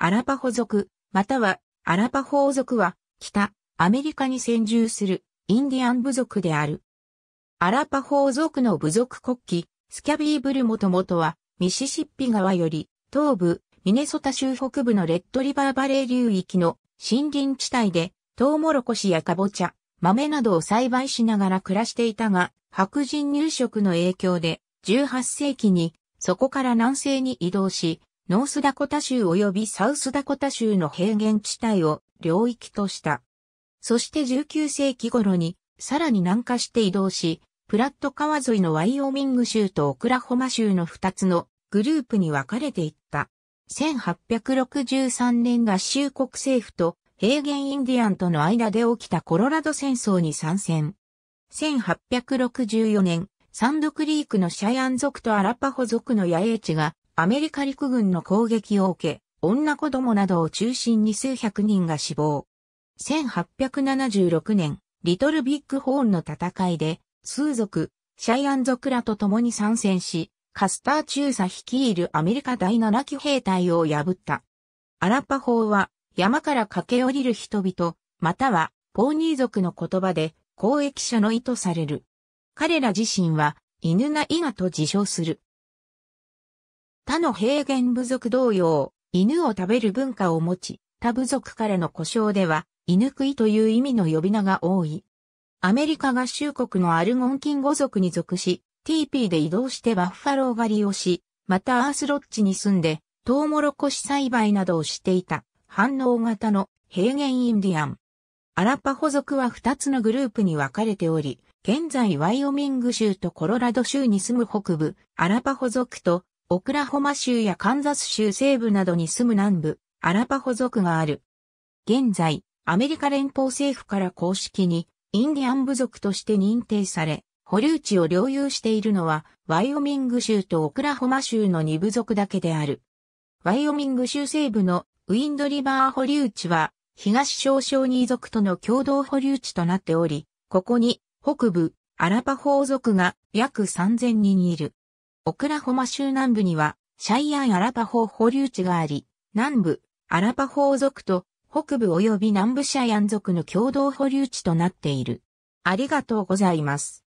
アラパホ族、またはアラパホ族は北アメリカに先住するインディアン部族である。アラパホ族の部族国旗、スキャビーブルもともとはミシシッピ川より東部ミネソタ州北部のレッドリバーバレー流域の森林地帯でトウモロコシやカボチャ、豆などを栽培しながら暮らしていたが、白人入植の影響で18世紀にそこから南西に移動し、ノースダコタ州及びサウスダコタ州の平原地帯を領域とした。そして19世紀頃にさらに南下して移動し、プラット川沿いのワイオミング州とオクラホマ州の2つのグループに分かれていった。1863年合衆国政府と平原インディアンとの間で起きたコロラド戦争に参戦。1864年、サンドクリークのシャイアン族とアラパホ族の野営地がアメリカ陸軍の攻撃を受け、女子供などを中心に数百人が死亡。1876年、リトルビッグホーンの戦いで、スー族、シャイアン族らと共に参戦し、カスター中佐率いるアメリカ第7騎兵隊を破った。アラッパ法は、山から駆け下りる人々、または、ポーニー族の言葉で、公益者の意とされる。彼ら自身は、犬な伊賀と自称する。他の平原部族同様、犬を食べる文化を持ち、他部族からの故障では、犬食いという意味の呼び名が多い。アメリカ合衆国のアルゴンキン語族に属し、TP で移動してバッファロー狩りをし、またアースロッチに住んで、トウモロコシ栽培などをしていた、反応型の平原インディアン。アラパホ族は2つのグループに分かれており、現在ワイオミング州とコロラド州に住む北部、アラパホ族とオクラホマ州やカンザス州西部などに住む南部、アラパホ族がある。現在、アメリカ連邦政府から公式にインディアン部族として認定され、保留地を領有しているのは、ワイオミング州とオクラホマ州の2部族だけである。ワイオミング州西部のウィンドリバー保留地は、東少々二族との共同保留地となっており、ここに北部、アラパホー族が約3000人いる。オクラホマ州南部には、シャイアン・アラパホー保留地があり、南部、アラパホー族と北部及び南部シャイアン族の共同保留地となっている。ありがとうございます。